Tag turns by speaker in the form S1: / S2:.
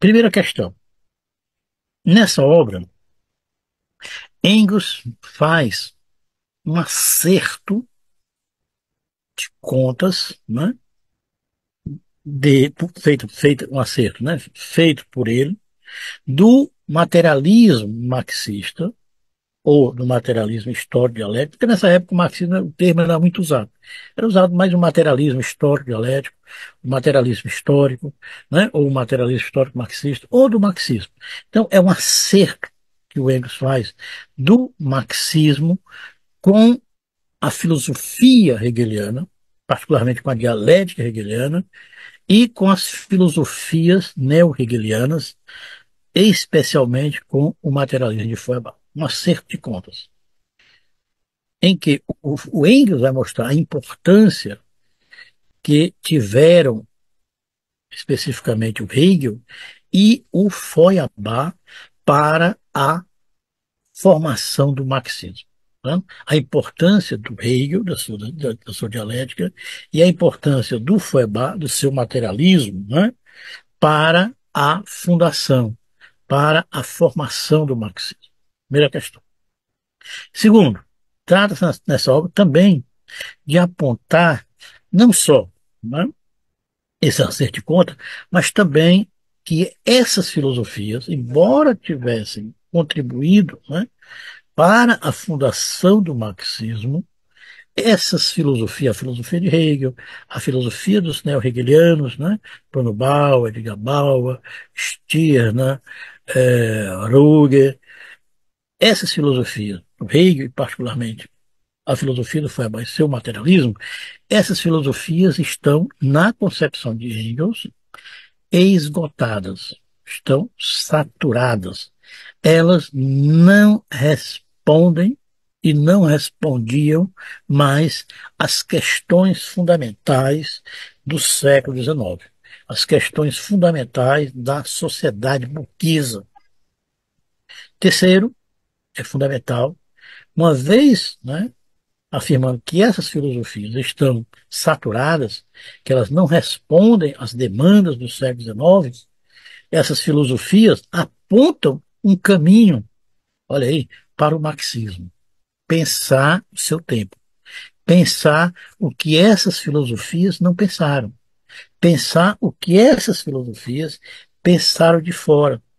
S1: Primeira questão. Nessa obra, Engels faz um acerto de contas, né? De, feito, feito um acerto, né? Feito por ele, do materialismo marxista ou do materialismo histórico-dialético, porque nessa época o marxismo, o termo era muito usado. Era usado mais o materialismo histórico-dialético, o materialismo histórico, né, ou o materialismo histórico-marxista, ou do marxismo. Então, é uma cerca que o Engels faz do marxismo com a filosofia hegeliana, particularmente com a dialética hegeliana, e com as filosofias neo-hegelianas, especialmente com o materialismo de Feuerbach um acerto de contas, em que o, o Engels vai mostrar a importância que tiveram especificamente o Hegel e o Feuerbach para a formação do marxismo. Né? A importância do Hegel, da sua, da, da sua, dialética, e a importância do Feuerbach, do seu materialismo, né? para a fundação, para a formação do marxismo. Primeira questão. Segundo, trata-se nessa obra também de apontar não só né, esse acerto de conta, mas também que essas filosofias, embora tivessem contribuído né, para a fundação do marxismo, essas filosofias, a filosofia de Hegel, a filosofia dos neo-hegelianos, né, Bruno Bauer, Edgar Bauer, Stirner, é, né, eh, Ruger, essas filosofias, Hegel particularmente, a filosofia do Feuerbach seu materialismo, essas filosofias estão, na concepção de Engels, esgotadas, estão saturadas. Elas não respondem e não respondiam mais às questões fundamentais do século XIX, as questões fundamentais da sociedade burguesa. Terceiro, é fundamental, uma vez né, afirmando que essas filosofias estão saturadas, que elas não respondem às demandas do século XIX, essas filosofias apontam um caminho, olha aí, para o marxismo. Pensar o seu tempo. Pensar o que essas filosofias não pensaram. Pensar o que essas filosofias pensaram de fora.